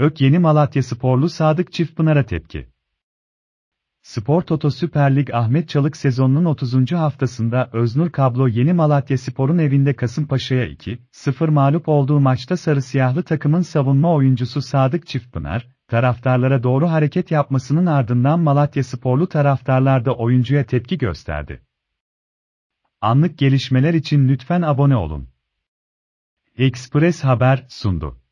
ÖK yeni Malatya sporlu Sadık Çiftpınar'a tepki. Spor Toto Süper Lig Ahmet Çalık sezonunun 30. haftasında Öznur Kablo Yeni Malatya Spor'un evinde Kasımpaşa'ya 2-0 mağlup olduğu maçta sarı siyahlı takımın savunma oyuncusu Sadık Çiftpınar, taraftarlara doğru hareket yapmasının ardından Malatya Sporlu taraftarlar da oyuncuya tepki gösterdi. Anlık gelişmeler için lütfen abone olun. Express Haber sundu.